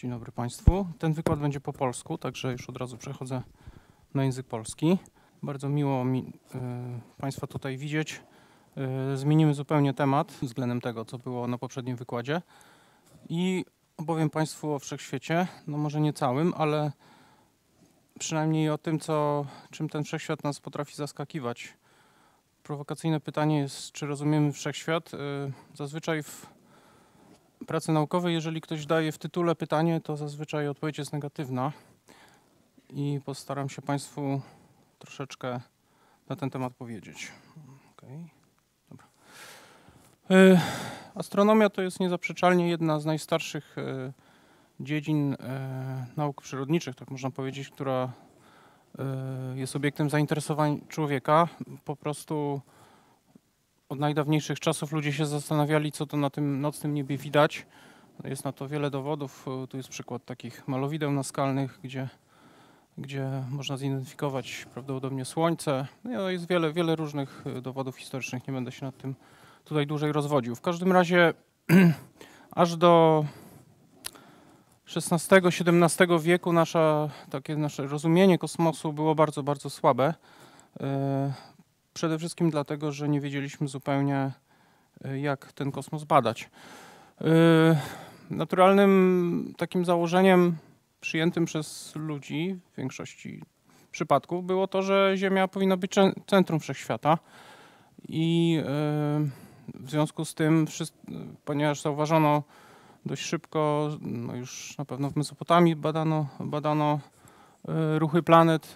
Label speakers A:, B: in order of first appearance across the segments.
A: Dzień dobry Państwu. Ten wykład będzie po polsku, także już od razu przechodzę na język polski. Bardzo miło mi e, Państwa tutaj widzieć. E, zmienimy zupełnie temat względem tego, co było na poprzednim wykładzie i opowiem Państwu o wszechświecie, no może nie całym, ale przynajmniej o tym, co, czym ten wszechświat nas potrafi zaskakiwać. Prowokacyjne pytanie jest, czy rozumiemy wszechświat? E, zazwyczaj w pracy naukowej, jeżeli ktoś daje w tytule pytanie, to zazwyczaj odpowiedź jest negatywna i postaram się Państwu troszeczkę na ten temat powiedzieć. Okay. Dobra. E, astronomia to jest niezaprzeczalnie jedna z najstarszych e, dziedzin e, nauk przyrodniczych, tak można powiedzieć, która jest obiektem zainteresowań człowieka. Po prostu od najdawniejszych czasów ludzie się zastanawiali, co to na tym nocnym niebie widać. Jest na to wiele dowodów. Tu jest przykład takich malowideł naskalnych, gdzie, gdzie można zidentyfikować prawdopodobnie Słońce. No jest wiele, wiele różnych e, dowodów historycznych. Nie będę się nad tym tutaj dłużej rozwodził. W każdym razie aż do XVI-XVII wieku nasza, takie nasze rozumienie kosmosu było bardzo, bardzo słabe. E, Przede wszystkim dlatego, że nie wiedzieliśmy zupełnie, y, jak ten kosmos badać. Y, naturalnym takim założeniem przyjętym przez ludzi w większości przypadków było to, że Ziemia powinna być centrum wszechświata i y, w związku z tym, ponieważ zauważono dość szybko, no już na pewno w Mesopotamii badano, badano E, ruchy planet,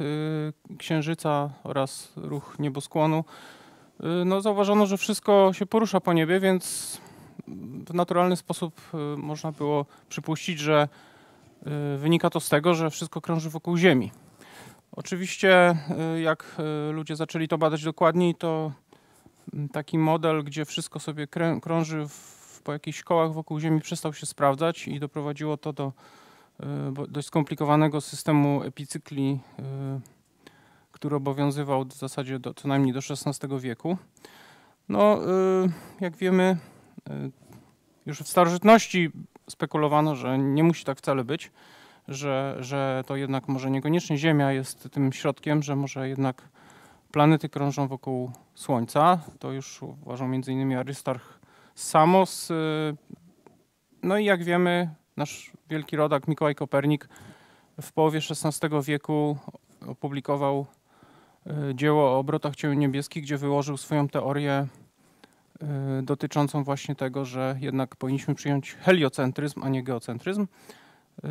A: e, księżyca oraz ruch nieboskłonu, e, no zauważono, że wszystko się porusza po niebie, więc w naturalny sposób można było przypuścić, że wynika to z tego, że wszystko krąży wokół Ziemi. Oczywiście, jak ludzie zaczęli to badać dokładniej, to taki model, gdzie wszystko sobie krąży w, po jakichś kołach wokół Ziemi, przestał się sprawdzać i doprowadziło to do E, dość skomplikowanego systemu epicykli, e, który obowiązywał w zasadzie do, co najmniej do XVI wieku. No, e, jak wiemy, już w starożytności spekulowano, że nie musi tak wcale być, że, że to jednak może niekoniecznie Ziemia jest tym środkiem, że może jednak planety krążą wokół Słońca. To już uważał m.in. Aristarch Samos. No i jak wiemy, Nasz wielki rodak Mikołaj Kopernik w połowie XVI wieku opublikował e, dzieło o obrotach ciał niebieskich, gdzie wyłożył swoją teorię e, dotyczącą właśnie tego, że jednak powinniśmy przyjąć heliocentryzm, a nie geocentryzm. E,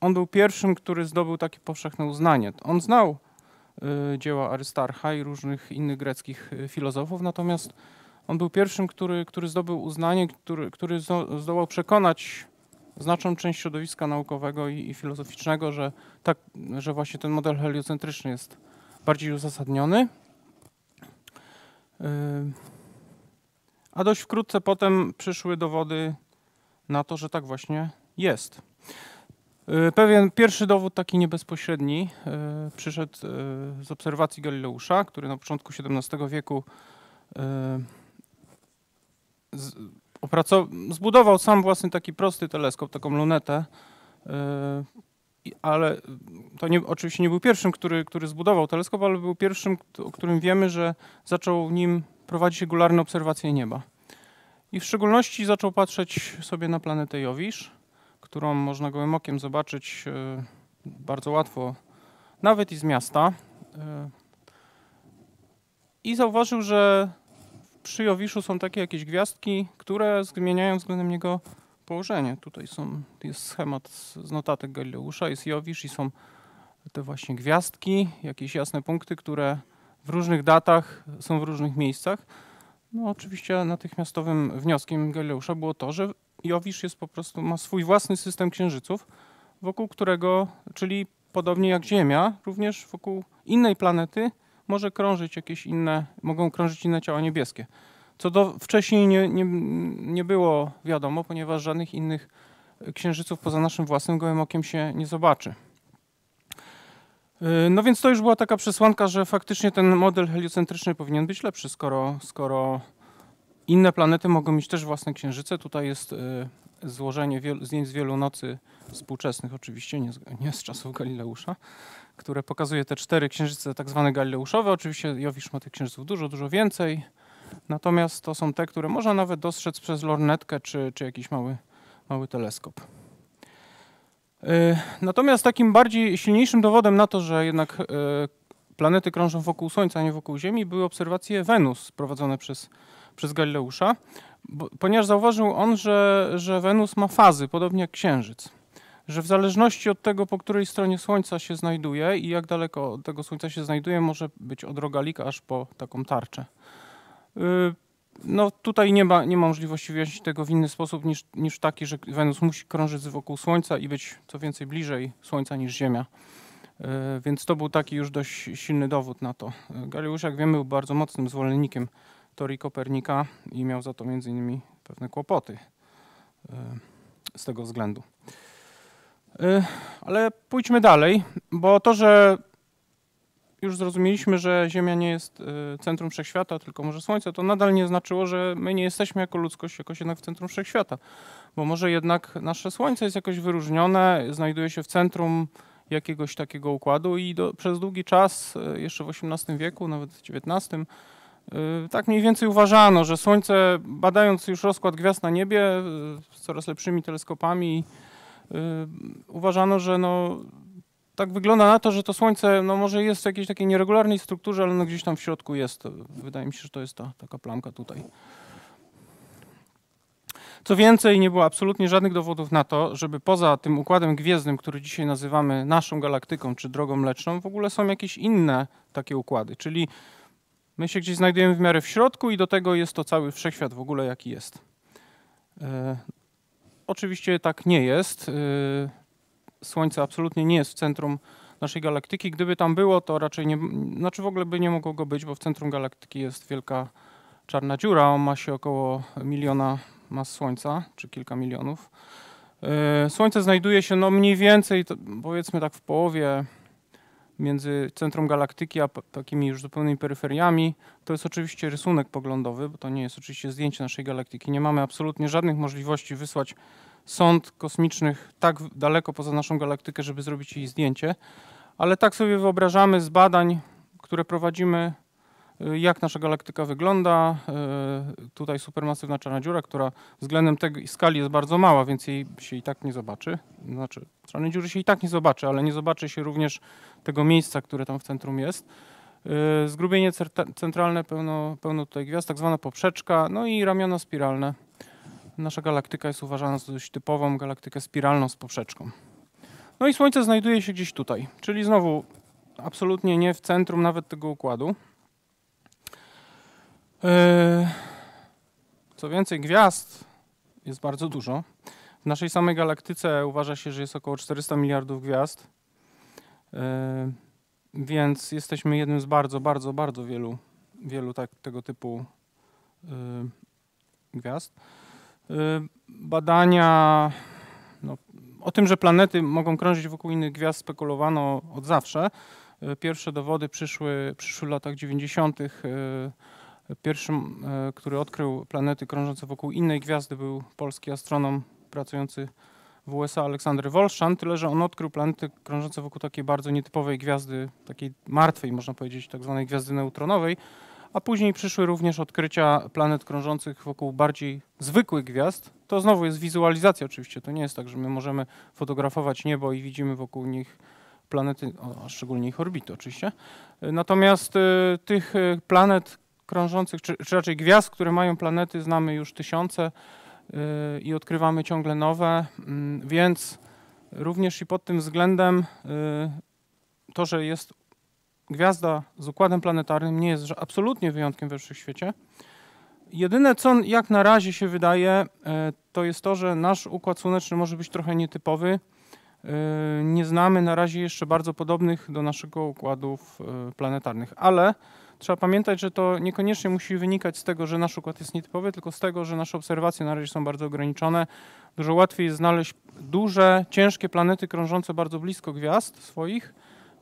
A: on był pierwszym, który zdobył takie powszechne uznanie. On znał dzieła Arystarcha i różnych innych greckich filozofów, natomiast on był pierwszym, który, który zdobył uznanie, który, który zdołał przekonać znaczą część środowiska naukowego i, i filozoficznego, że, tak, że właśnie ten model heliocentryczny jest bardziej uzasadniony. Yy, a dość wkrótce potem przyszły dowody na to, że tak właśnie jest. Yy, pewien pierwszy dowód, taki niebezpośredni, yy, przyszedł z obserwacji Galileusza, który na początku XVII wieku opracował, zbudował sam własny taki prosty teleskop, taką lunetę, y, ale to nie, oczywiście nie był pierwszym, który, który zbudował teleskop, ale był pierwszym, o którym wiemy, że zaczął nim prowadzić regularne obserwacje nieba. I w szczególności zaczął patrzeć sobie na planetę Jowisz, którą można gołym okiem zobaczyć y, bardzo łatwo, nawet i z miasta. Y. I zauważył, że przy Jowiszu są takie jakieś gwiazdki, które zmieniają względem niego położenie. Tutaj są, jest schemat z notatek Galileusza, jest Jowisz i są te właśnie gwiazdki, jakieś jasne punkty, które w różnych datach są w różnych miejscach. No oczywiście natychmiastowym wnioskiem Galileusza było to, że Jowisz jest po prostu, ma swój własny system księżyców, wokół którego, czyli podobnie jak Ziemia, również wokół innej planety może krążyć jakieś inne, mogą krążyć inne ciała niebieskie. Co do wcześniej nie, nie, nie było wiadomo, ponieważ żadnych innych księżyców poza naszym własnym gołym okiem się nie zobaczy. Y, no więc to już była taka przesłanka, że faktycznie ten model heliocentryczny powinien być lepszy, skoro, skoro inne planety mogą mieć też własne księżyce. Tutaj jest y, złożenie z zdjęć z wielu nocy współczesnych, oczywiście nie z, nie z czasów Galileusza które pokazuje te cztery księżyce tak zwane galileuszowe. Oczywiście Jowisz ma tych księżyców dużo, dużo więcej. Natomiast to są te, które można nawet dostrzec przez lornetkę czy, czy jakiś mały, mały teleskop. E, natomiast takim bardziej silniejszym dowodem na to, że jednak e, planety krążą wokół Słońca, a nie wokół Ziemi, były obserwacje Wenus prowadzone przez, przez Galileusza, bo, ponieważ zauważył on, że, że Wenus ma fazy, podobnie jak Księżyc że w zależności od tego, po której stronie Słońca się znajduje i jak daleko od tego Słońca się znajduje, może być od rogalika aż po taką tarczę. Y, no tutaj nie ma, nie ma możliwości wyjaśnić tego w inny sposób niż, niż taki, że Wenus musi krążyć wokół Słońca i być co więcej bliżej Słońca niż Ziemia. Y, więc to był taki już dość silny dowód na to. Galileusz, jak wiemy, był bardzo mocnym zwolennikiem teorii Kopernika i miał za to między innymi pewne kłopoty y, z tego względu. Y, ale pójdźmy dalej, bo to, że już zrozumieliśmy, że Ziemia nie jest y, centrum wszechświata, tylko może Słońce, to nadal nie znaczyło, że my nie jesteśmy jako ludzkość jakoś jednak w centrum wszechświata. Bo może jednak nasze Słońce jest jakoś wyróżnione, znajduje się w centrum jakiegoś takiego układu i do, przez długi czas, y, jeszcze w XVIII wieku, nawet w XIX, tak mniej więcej uważano, że Słońce, badając już rozkład gwiazd na niebie z coraz lepszymi teleskopami, uważano, że no, tak wygląda na to, że to Słońce no, może jest w jakiejś takiej nieregularnej strukturze, ale no, gdzieś tam w środku jest. Wydaje mi się, że to jest ta taka plamka tutaj. Co więcej, nie było absolutnie żadnych dowodów na to, żeby poza tym układem gwiezdnym, który dzisiaj nazywamy naszą galaktyką czy drogą mleczną, w ogóle są jakieś inne takie układy. Czyli my się gdzieś znajdujemy w miarę w środku i do tego jest to cały wszechświat w ogóle jaki jest. E, Oczywiście tak nie jest. Y, Słońce absolutnie nie jest w centrum naszej galaktyki. Gdyby tam było, to raczej nie, znaczy w ogóle by nie mogło go być, bo w centrum galaktyki jest wielka czarna dziura. On ma się około miliona mas Słońca, czy kilka milionów. Y, Słońce znajduje się no mniej więcej, powiedzmy tak w połowie między centrum galaktyki a takimi już zupełnymi peryferiami, to jest oczywiście rysunek poglądowy, bo to nie jest oczywiście zdjęcie naszej galaktyki. Nie mamy absolutnie żadnych możliwości wysłać sond kosmicznych tak daleko poza naszą galaktykę, żeby zrobić jej zdjęcie, ale tak sobie wyobrażamy z badań, które prowadzimy Y, jak nasza galaktyka wygląda. Y, tutaj supermasywna czarna dziura, która względem tej skali jest bardzo mała, więc jej się i tak nie zobaczy. Znaczy, czarnej dziury się i tak nie zobaczy, ale nie zobaczy się również tego miejsca, które tam w centrum jest. Y, zgrubienie centralne pełno, pełno tutaj gwiazd, tak zwana poprzeczka, no i ramiona spiralne. Nasza galaktyka jest uważana za dość typową galaktykę spiralną z poprzeczką. No i Słońce znajduje się gdzieś tutaj, czyli znowu absolutnie nie w centrum nawet tego układu. Yy, co więcej, gwiazd jest bardzo dużo. W naszej samej galaktyce uważa się, że jest około 400 miliardów gwiazd, yy, więc jesteśmy jednym z bardzo, bardzo, bardzo wielu, wielu tak, tego typu yy, gwiazd. Badania no, o tym, że planety mogą krążyć wokół innych gwiazd, spekulowano od zawsze. Pierwsze dowody przyszły, przyszły w latach 90 Pierwszym, e, który odkrył planety krążące wokół innej gwiazdy był polski astronom pracujący w USA Aleksander Wolszan, tyle że on odkrył planety krążące wokół takiej bardzo nietypowej gwiazdy, takiej martwej można powiedzieć, tak zwanej gwiazdy neutronowej, a później przyszły również odkrycia planet krążących wokół bardziej zwykłych gwiazd. To znowu jest wizualizacja oczywiście, to nie jest tak, że my możemy fotografować niebo i widzimy wokół nich planety, a szczególnie ich orbity oczywiście. E, natomiast e, tych planet krążących, czy, czy raczej gwiazd, które mają planety, znamy już tysiące y, i odkrywamy ciągle nowe, mm, więc również i pod tym względem y, to, że jest gwiazda z układem planetarnym, nie jest absolutnie wyjątkiem we wszechświecie. Jedyne, co jak na razie się wydaje, y, to jest to, że nasz układ słoneczny może być trochę nietypowy. Nie znamy na razie jeszcze bardzo podobnych do naszego układów planetarnych, ale Trzeba pamiętać, że to niekoniecznie musi wynikać z tego, że nasz układ jest nietypowy, tylko z tego, że nasze obserwacje na razie są bardzo ograniczone. Dużo łatwiej jest znaleźć duże, ciężkie planety krążące bardzo blisko gwiazd swoich,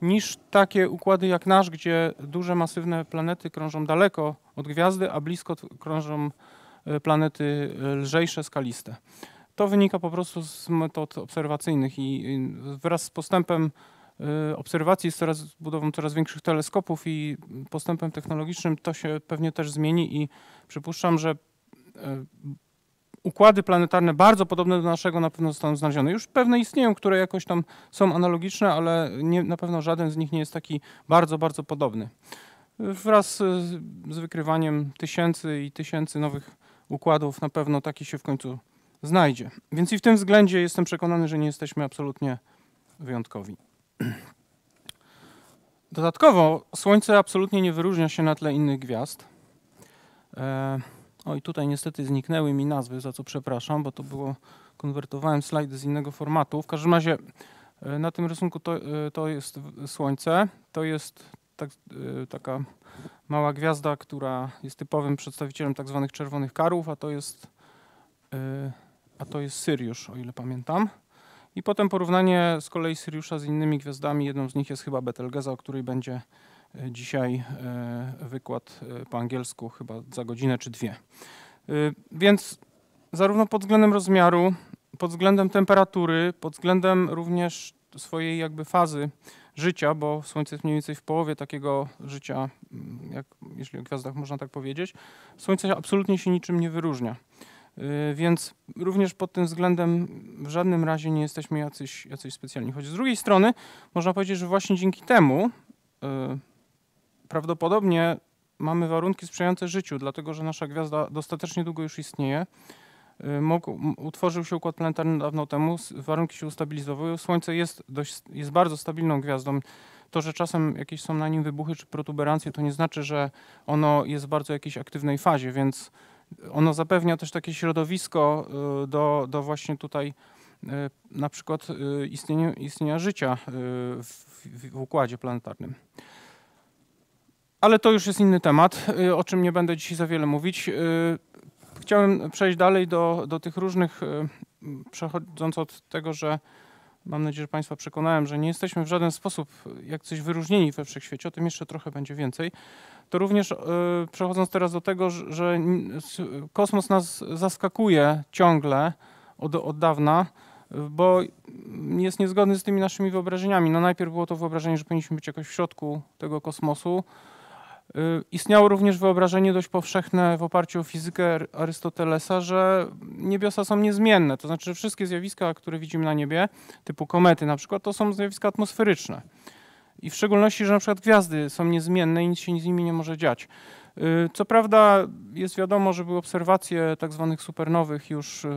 A: niż takie układy jak nasz, gdzie duże, masywne planety krążą daleko od gwiazdy, a blisko krążą e, planety e, lżejsze, skaliste. To wynika po prostu z metod obserwacyjnych i wraz z postępem Y, obserwacji z coraz, budową coraz większych teleskopów i postępem technologicznym to się pewnie też zmieni i przypuszczam, że y, układy planetarne bardzo podobne do naszego na pewno zostaną znalezione. Już pewne istnieją, które jakoś tam są analogiczne, ale nie, na pewno żaden z nich nie jest taki bardzo, bardzo podobny. Wraz z wykrywaniem tysięcy i tysięcy nowych układów na pewno taki się w końcu znajdzie. Więc i w tym względzie jestem przekonany, że nie jesteśmy absolutnie wyjątkowi. Dodatkowo Słońce absolutnie nie wyróżnia się na tle innych gwiazd. E, o i tutaj niestety zniknęły mi nazwy, za co przepraszam, bo to było, konwertowałem slajdy z innego formatu. W każdym razie e, na tym rysunku to, e, to jest Słońce. To jest tak, taka mała gwiazda, która jest typowym przedstawicielem tak zwanych czerwonych karów, a to jest, a to jest Syriusz, o ile pamiętam. I potem porównanie z kolei Syriusza z innymi gwiazdami. Jedną z nich jest chyba Betelgeza, o której będzie e, dzisiaj e, wykład e, po angielsku, chyba za godzinę czy dwie. Więc zarówno pod względem rozmiaru, pod względem temperatury, pod względem również swojej jakby fazy życia, bo Słońce jest mniej więcej w połowie takiego życia, mm, jak, jeśli o gwiazdach można tak powiedzieć, Słońce absolutnie się niczym nie wyróżnia. Y, więc również pod tym względem w żadnym razie nie jesteśmy jacyś, jacyś specjalni. Choć z drugiej strony można powiedzieć, że właśnie dzięki temu y, prawdopodobnie mamy warunki sprzyjające życiu, dlatego że nasza gwiazda dostatecznie długo już istnieje. Y, utworzył się układ planetarny dawno temu, warunki się ustabilizowały. Słońce jest, dość, jest bardzo stabilną gwiazdą. To, że czasem jakieś są na nim wybuchy czy protuberancje, to nie znaczy, że ono jest w bardzo jakiejś aktywnej fazie, więc ono zapewnia też takie środowisko y, do, do właśnie tutaj y, na przykład y, istnienia, istnienia życia w, w układzie planetarnym. Ale to już jest inny temat, o czym nie będę dzisiaj za wiele mówić. Chciałem przejść dalej do, do tych różnych, przechodząc od tego, że mam nadzieję, że Państwa przekonałem, że nie jesteśmy w żaden sposób jak coś wyróżnieni we wszechświecie. O tym jeszcze trochę będzie więcej to również y, przechodząc teraz do tego, że kosmos nas zaskakuje ciągle od, od dawna, bo jest niezgodny z tymi naszymi wyobrażeniami. No najpierw było to wyobrażenie, że powinniśmy być jakoś w środku tego kosmosu. Y, istniało również wyobrażenie dość powszechne w oparciu o fizykę Arystotelesa, że niebiosa są niezmienne. To znaczy, że wszystkie zjawiska, które widzimy na niebie, typu komety na przykład, to są zjawiska atmosferyczne. I w szczególności, że na przykład gwiazdy są niezmienne i nic się z nimi nie może dziać. Y, co prawda jest wiadomo, że były obserwacje tak zwanych supernowych już y,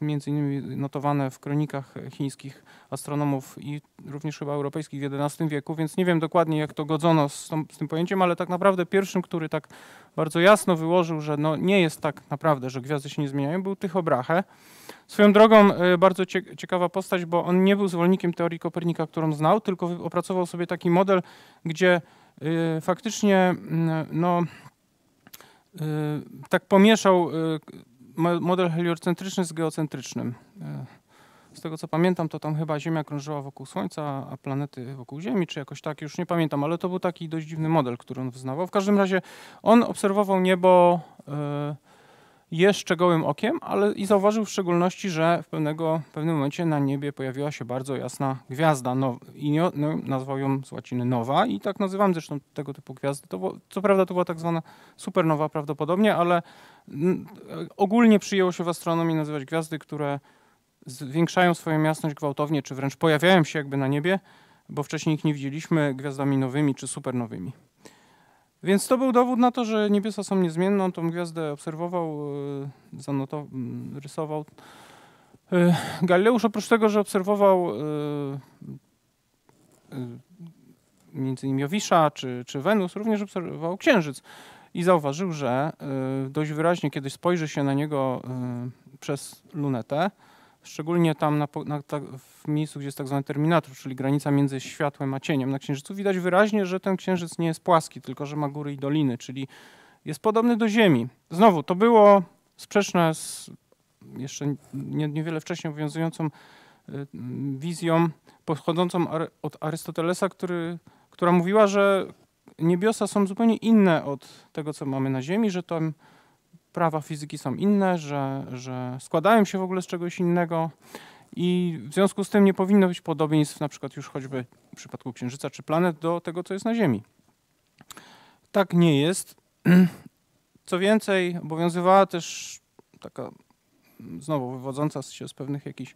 A: między innymi notowane w kronikach chińskich astronomów i również chyba europejskich w XI wieku, więc nie wiem dokładnie jak to godzono z, tą, z tym pojęciem, ale tak naprawdę pierwszym, który tak bardzo jasno wyłożył, że no nie jest tak naprawdę, że gwiazdy się nie zmieniają, był Tycho Brahe. Swoją drogą y, bardzo ciekawa postać, bo on nie był zwolennikiem teorii Kopernika, którą znał, tylko opracował sobie taki model, gdzie faktycznie mm, no, Y, tak pomieszał y, model heliocentryczny z geocentrycznym. Y, z tego co pamiętam, to tam chyba Ziemia krążyła wokół Słońca, a planety wokół Ziemi, czy jakoś tak, już nie pamiętam, ale to był taki dość dziwny model, który on wyznawał. W każdym razie on obserwował niebo. Yy, jeszcze gołym okiem, ale i zauważył w szczególności, że w, pewnego, pewnym momencie na niebie pojawiła się bardzo jasna gwiazda no, i nie, no, nazwał ją z łaciny nowa i tak nazywam zresztą tego typu gwiazdy. To było, co prawda to była tak zwana supernowa prawdopodobnie, ale mm, ogólnie przyjęło się w astronomii nazywać gwiazdy, które zwiększają swoją jasność gwałtownie, czy wręcz pojawiają się jakby na niebie, bo wcześniej ich nie widzieliśmy gwiazdami nowymi czy supernowymi. Więc to był dowód na to, że niebiosa są niezmienne. On tą gwiazdę obserwował, y, zanotował, mm, rysował. Y, Galileusz oprócz tego, że obserwował y, między innymi Jowisza czy, czy Wenus, również obserwował Księżyc i zauważył, że dość wyraźnie, kiedy spojrzy się na niego przez lunetę, Szczególnie tam na, na, w miejscu, gdzie jest tak zwany terminator, czyli granica między światłem a cieniem na Księżycu, widać wyraźnie, że ten Księżyc nie jest płaski, tylko że ma góry i doliny, czyli jest podobny do Ziemi. Znowu, to było sprzeczne z jeszcze nie, niewiele wcześniej obowiązującą y, wizją pochodzącą od Arystotelesa, który, która mówiła, że niebiosa są zupełnie inne od tego, co mamy na Ziemi, że tam prawa fizyki są inne, że, że składają się w ogóle z czegoś innego i w związku z tym nie powinno być podobieństw na przykład już choćby w przypadku Księżyca czy planet do tego, co jest na Ziemi. Tak nie jest. Co więcej, obowiązywała też taka znowu wywodząca się z pewnych jakichś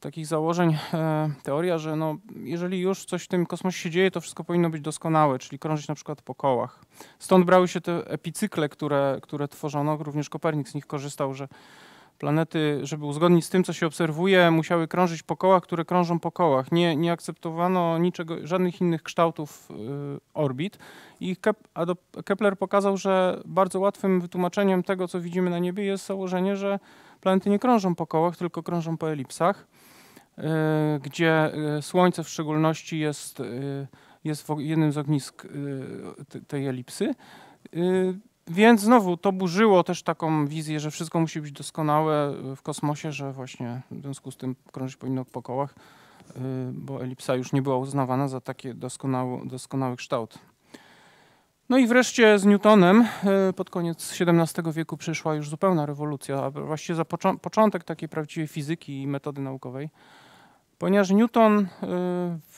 A: takich założeń e, teoria, że no, jeżeli już coś w tym kosmosie się dzieje, to wszystko powinno być doskonałe, czyli krążyć na przykład po kołach. Stąd brały się te epicykle, które, które tworzono, również Kopernik z nich korzystał, że planety, żeby uzgodnić z tym, co się obserwuje, musiały krążyć po kołach, które krążą po kołach. Nie, nie akceptowano niczego, żadnych innych kształtów y, orbit. I Kepler pokazał, że bardzo łatwym wytłumaczeniem tego, co widzimy na niebie, jest założenie, że planety nie krążą po kołach, tylko krążą po elipsach. E, gdzie e, Słońce w szczególności jest, e, jest jednym z ognisk tej elipsy. Więc znowu to burzyło też taką wizję, że wszystko musi być doskonałe w kosmosie, że właśnie w związku z tym krążyć powinno po kołach, bo elipsa już nie była uznawana za taki doskonały, doskonały kształt. No i wreszcie z Newtonem pod koniec XVII wieku przyszła już zupełna rewolucja, a właściwie za początek takiej prawdziwej fizyki i metody naukowej ponieważ Newton y,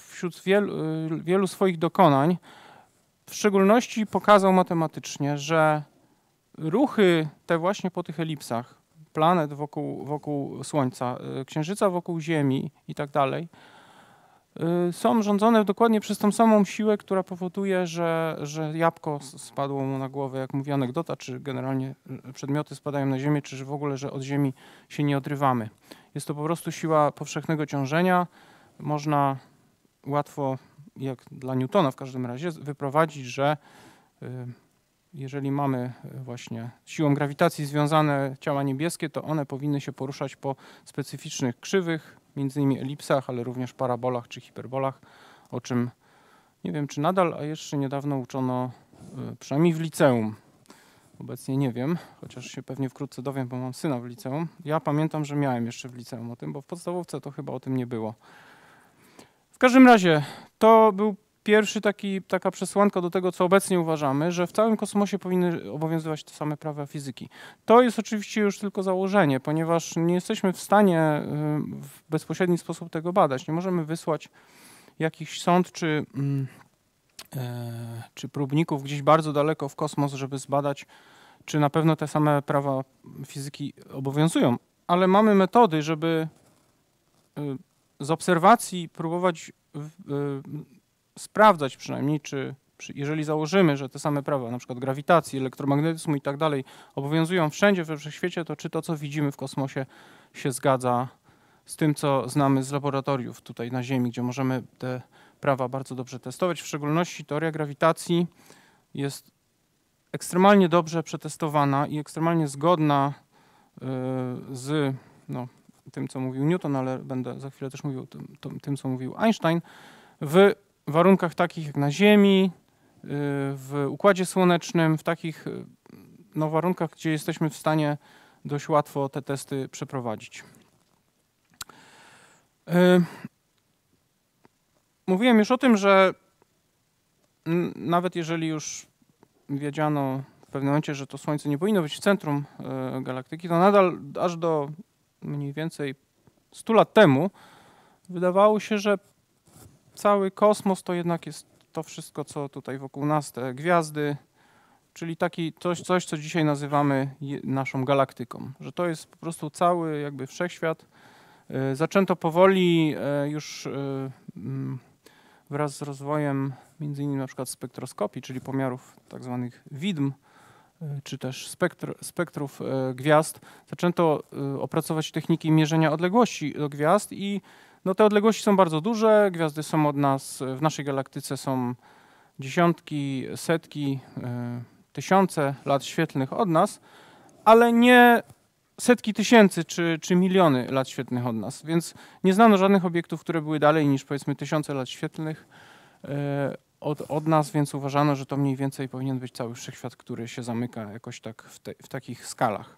A: wśród wielu, y, wielu swoich dokonań w szczególności pokazał matematycznie, że ruchy te właśnie po tych elipsach, planet wokół, wokół Słońca, y, księżyca wokół Ziemi i tak dalej, są rządzone dokładnie przez tą samą siłę, która powoduje, że, że jabłko spadło mu na głowę, jak mówi anegdota, czy generalnie przedmioty spadają na ziemię, czy w ogóle, że od ziemi się nie odrywamy. Jest to po prostu siła powszechnego ciążenia. Można łatwo, jak dla Newtona w każdym razie, wyprowadzić, że y, jeżeli mamy y, właśnie siłą grawitacji związane ciała niebieskie, to one powinny się poruszać po specyficznych krzywych, między innymi elipsach, ale również parabolach czy hiperbolach, o czym nie wiem czy nadal, a jeszcze niedawno uczono y, przynajmniej w liceum. Obecnie nie wiem, chociaż się pewnie wkrótce dowiem, bo mam syna w liceum. Ja pamiętam, że miałem jeszcze w liceum o tym, bo w podstawowce to chyba o tym nie było. W każdym razie to był pierwszy taki, taka przesłanka do tego, co obecnie uważamy, że w całym kosmosie powinny obowiązywać te same prawa fizyki. To jest oczywiście już tylko założenie, ponieważ nie jesteśmy w stanie y, w bezpośredni sposób tego badać. Nie możemy wysłać jakichś sąd czy. Mm, E, czy próbników gdzieś bardzo daleko w kosmos, żeby zbadać, czy na pewno te same prawa fizyki obowiązują. Ale mamy metody, żeby e, z obserwacji próbować e, sprawdzać przynajmniej, czy, jeżeli założymy, że te same prawa, na przykład grawitacji, elektromagnetyzmu i tak dalej, obowiązują wszędzie we wszechświecie, to czy to, co widzimy w kosmosie, się zgadza z tym, co znamy z laboratoriów tutaj na Ziemi, gdzie możemy te prawa bardzo dobrze testować, w szczególności teoria grawitacji jest ekstremalnie dobrze przetestowana i ekstremalnie zgodna y, z no, tym, co mówił Newton, ale będę za chwilę też mówił tym, tym, tym co mówił Einstein, w warunkach takich jak na Ziemi, y, w Układzie Słonecznym, w takich y, no, warunkach, gdzie jesteśmy w stanie dość łatwo te testy przeprowadzić. Mówiłem już o tym, że nawet jeżeli już wiedziano w pewnym momencie, że to Słońce nie powinno być w centrum e, galaktyki, to nadal aż do mniej więcej 100 lat temu wydawało się, że cały kosmos to jednak jest to wszystko, co tutaj wokół nas, te gwiazdy, czyli taki coś, coś co dzisiaj nazywamy naszą galaktyką, że to jest po prostu cały jakby wszechświat. E, zaczęto powoli e, już wraz z rozwojem między innymi na przykład spektroskopii, czyli pomiarów tak zwanych widm, e, czy też spektr, spektrów e, gwiazd, zaczęto e, opracować techniki mierzenia odległości do gwiazd i no, te odległości są bardzo duże, gwiazdy są od nas, w naszej galaktyce są dziesiątki, setki, tysiące lat świetlnych od nas, ale nie setki tysięcy czy, czy miliony lat świetlnych od nas, więc nie znano żadnych obiektów, które były dalej niż powiedzmy tysiące lat świetlnych e, od, od nas, więc uważano, że to mniej więcej powinien być cały wszechświat, który się zamyka jakoś tak w, te, w takich skalach.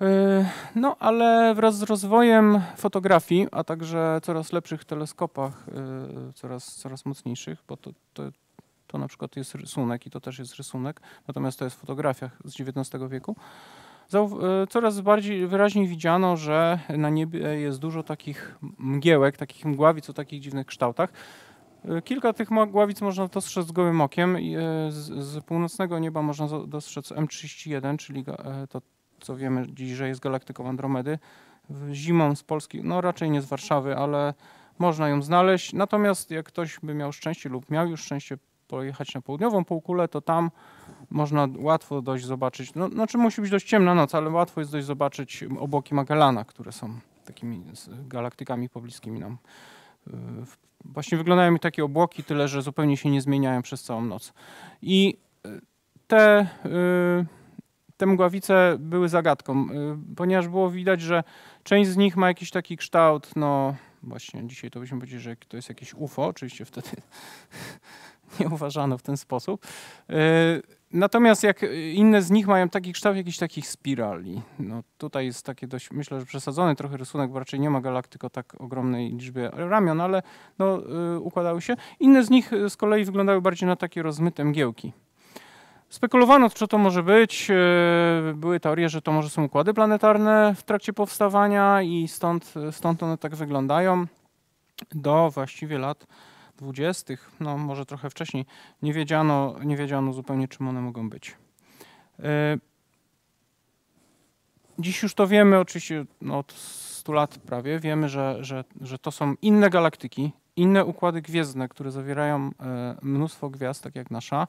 A: E, no, ale wraz z rozwojem fotografii, a także coraz lepszych teleskopach, e, coraz, coraz mocniejszych, bo to, to, to na przykład jest rysunek i to też jest rysunek, natomiast to jest fotografia z XIX wieku, E, coraz bardziej wyraźnie widziano, że na niebie jest dużo takich mgiełek, takich mgławic o takich dziwnych kształtach. E, kilka tych mgławic można dostrzec gołym okiem. E, z, z północnego nieba można dostrzec M31, czyli to, co wiemy dziś, że jest galaktyką Andromedy. Zimą z Polski, no raczej nie z Warszawy, ale można ją znaleźć. Natomiast jak ktoś by miał szczęście lub miał już szczęście pojechać na południową półkulę, to tam można łatwo dość zobaczyć, no, znaczy musi być dość ciemna noc, ale łatwo jest dość zobaczyć obłoki Magellana, które są takimi galaktykami pobliskimi nam. Yy, właśnie wyglądają mi takie obłoki, tyle że zupełnie się nie zmieniają przez całą noc. I yy, te, yy, te mgławice były zagadką, ponieważ było widać, że część z nich ma jakiś taki kształt, no właśnie dzisiaj to byśmy powiedzieli, że to jest jakieś UFO, oczywiście wtedy nie uważano w ten sposób. Natomiast jak y, inne z nich mają taki kształt jakichś takich spirali. No tutaj jest takie dość, myślę, że przesadzony trochę rysunek, bo raczej nie ma galaktyk o tak ogromnej liczbie ramion, ale no, yy, układały się. Inne z nich y, z kolei wyglądały bardziej na takie rozmyte mgiełki. Spekulowano, co to może być. Y, były teorie, że to może są układy planetarne w trakcie powstawania i stąd, stąd one tak wyglądają do właściwie lat 20., no może trochę wcześniej, nie wiedziano, nie wiedziano zupełnie, czym one mogą być. E, dziś już to wiemy, oczywiście no, od 100 lat prawie, wiemy, że, że, że to są inne galaktyki, inne układy gwiezdne, które zawierają e, mnóstwo gwiazd, tak jak nasza.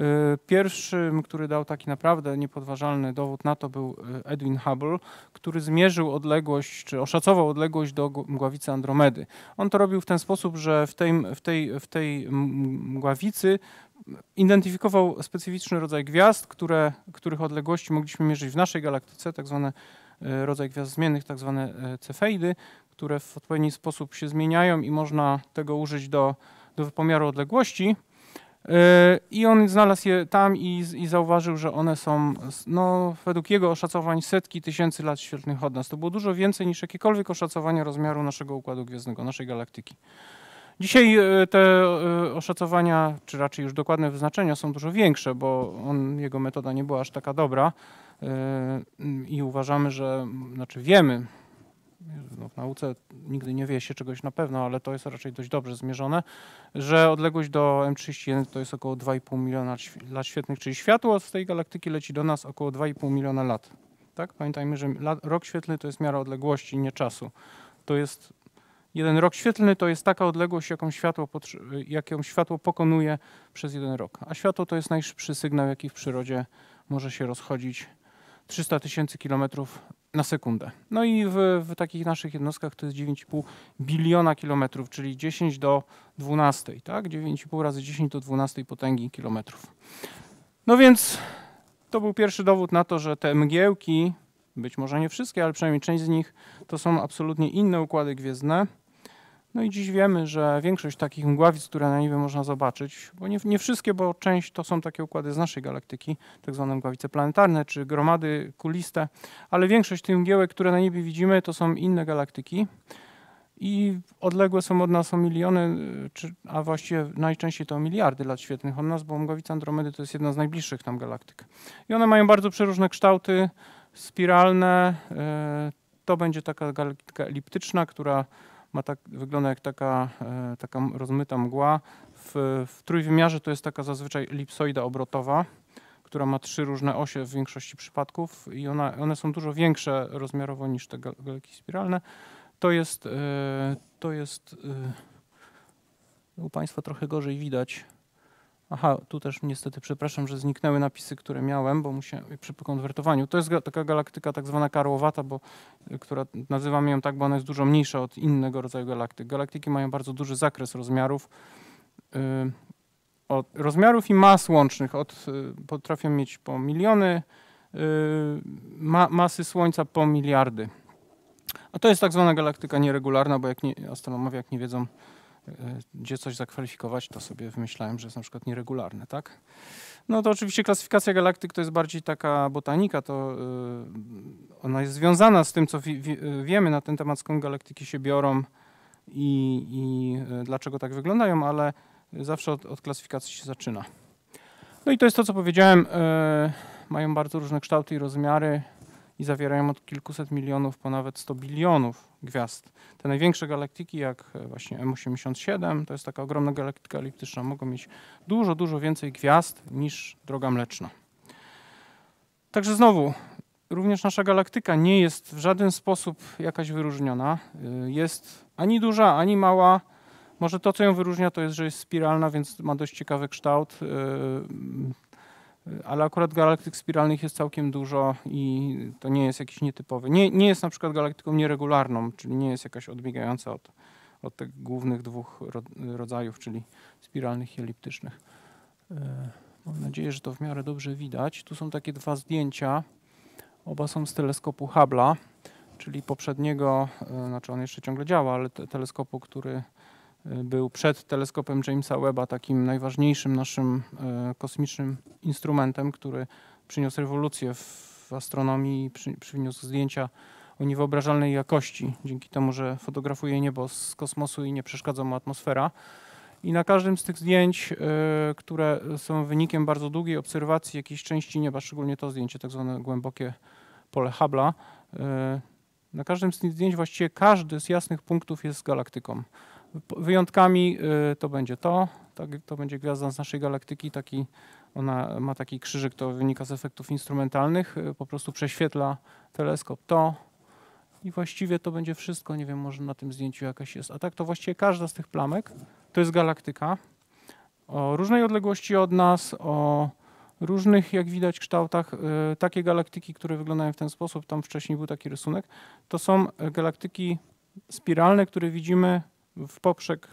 A: Y, pierwszym, który dał taki naprawdę niepodważalny dowód na to był y, Edwin Hubble, który zmierzył odległość, czy oszacował odległość do mgławicy Andromedy. On to robił w ten sposób, że w tej, w tej, w tej mgławicy identyfikował specyficzny rodzaj gwiazd, które, których odległości mogliśmy mierzyć w naszej galaktyce, tak y, rodzaj gwiazd zmiennych, tak zwane cefeidy, które w odpowiedni sposób się zmieniają i można tego użyć do, do wypomiaru odległości. E, I on znalazł je tam i, i, zauważył, że one są, no, według jego oszacowań, setki tysięcy lat świetlnych od nas. To było dużo więcej niż jakiekolwiek oszacowanie rozmiaru naszego układu gwiezdnego, naszej galaktyki. Dzisiaj e, te e, oszacowania, czy raczej już dokładne wyznaczenia są dużo większe, bo on, jego metoda nie była aż taka dobra i uważamy, że, znaczy wiemy, no w nauce nigdy nie wie się czegoś na pewno, ale to jest raczej dość dobrze zmierzone, że odległość do M31 to jest około 2,5 miliona lat świetnych, czyli światło z tej galaktyki leci do nas około 2,5 miliona lat. Tak? Pamiętajmy, że rok świetlny to jest miara odległości, nie czasu. To jest jeden rok świetlny to jest taka odległość, jaką światło, jaką światło pokonuje przez jeden rok. A światło to jest najszybszy sygnał, jaki w przyrodzie może się rozchodzić 300 tysięcy kilometrów na sekundę. No i w, w takich naszych jednostkach to jest 9,5 biliona kilometrów, czyli 10 do 12, tak? 9,5 razy 10 do 12 potęgi kilometrów. No więc to był pierwszy dowód na to, że te mgiełki, być może nie wszystkie, ale przynajmniej część z nich, to są absolutnie inne układy gwiezdne. No i dziś wiemy, że większość takich mgławic, które na niebie można zobaczyć, bo nie, nie, wszystkie, bo część to są takie układy z naszej galaktyki, tak zwane mgławice planetarne czy gromady kuliste, ale większość tych mgiełek, które na niebie widzimy, to są inne galaktyki i odległe są od nas o miliony, y, czy, a właściwie najczęściej to o miliardy lat świetnych od nas, bo mgławica Andromedy to jest jedna z najbliższych nam galaktyk. I one mają bardzo przeróżne kształty, spiralne. Y, to będzie taka galaktyka eliptyczna, która ma tak, wygląda jak taka, e, taka rozmyta mgła. W, w trójwymiarze to jest taka zazwyczaj elipsoida obrotowa, która ma trzy różne osie w większości przypadków i ona, one są dużo większe rozmiarowo niż te galakie spiralne. To jest, e, to jest e, u Państwa trochę gorzej widać. Aha, tu też niestety przepraszam, że zniknęły napisy, które miałem, bo musiałem przy konwertowaniu. To jest taka galaktyka tak zwana karłowata, bo, y, która nazywam ją tak, bo ona jest dużo mniejsza od innego rodzaju galaktyk. Galaktyki mają bardzo duży zakres rozmiarów. Y, od rozmiarów i mas łącznych od, y, potrafią mieć po miliony, ma, masy Słońca po miliardy. A to jest tak zwana galaktyka nieregularna, bo jak nie, astronomowie jak nie wiedzą, E, gdzie coś zakwalifikować, to sobie wymyślałem, że jest na przykład nieregularne, tak? No to oczywiście klasyfikacja galaktyk to jest bardziej taka botanika, to e, ona jest związana z tym, co e, wiemy na ten temat, skąd galaktyki się biorą i, i dlaczego tak wyglądają, ale zawsze od, od, klasyfikacji się zaczyna. No i to jest to, co powiedziałem. Mają bardzo różne kształty i rozmiary i zawierają od kilkuset milionów po nawet 100 bilionów gwiazd. Te największe galaktyki, jak e, właśnie M87, to jest taka ogromna galaktyka eliptyczna, mogą mieć dużo, dużo więcej gwiazd niż Droga Mleczna. Także znowu, również nasza galaktyka nie jest w żaden sposób jakaś wyróżniona. Y, jest ani duża, ani mała. Może to, co ją wyróżnia, to jest, że jest spiralna, więc ma dość ciekawy kształt. Y, Y, ale akurat galaktyk spiralnych jest całkiem dużo i to nie jest jakiś nietypowy. Nie, nie jest na przykład galaktyką nieregularną, czyli nie jest jakaś odbiegająca od, od tych głównych dwóch rodzajów, czyli spiralnych i eliptycznych. Y, mam nadzieję, że to w miarę dobrze widać. Tu są takie dwa zdjęcia. Oba są z teleskopu Hubble'a, czyli poprzedniego, y, znaczy on jeszcze ciągle działa, ale teleskopu, który był przed teleskopem Jamesa Webba takim najważniejszym naszym e, kosmicznym instrumentem, który przyniósł rewolucję w astronomii, i przyniósł zdjęcia o niewyobrażalnej jakości, dzięki temu, że fotografuje niebo z kosmosu i nie przeszkadza mu atmosfera. I na każdym z tych zdjęć, e, które są wynikiem bardzo długiej obserwacji jakiejś części nieba, szczególnie to zdjęcie, tak zwane głębokie pole Hubble'a, e, na każdym z tych zdjęć właściwie każdy z jasnych punktów jest galaktyką. Wyjątkami y, to będzie to, tak, to będzie gwiazda z naszej galaktyki, taki, ona ma taki krzyżyk, to wynika z efektów instrumentalnych, y, po prostu prześwietla teleskop to i właściwie to będzie wszystko, nie wiem, może na tym zdjęciu jakaś jest. A tak to właściwie każda z tych plamek to jest galaktyka o różnej odległości od nas, o różnych, jak widać, kształtach. Y, takie galaktyki, które wyglądają w ten sposób, tam wcześniej był taki rysunek, to są galaktyki spiralne, które widzimy w poprzek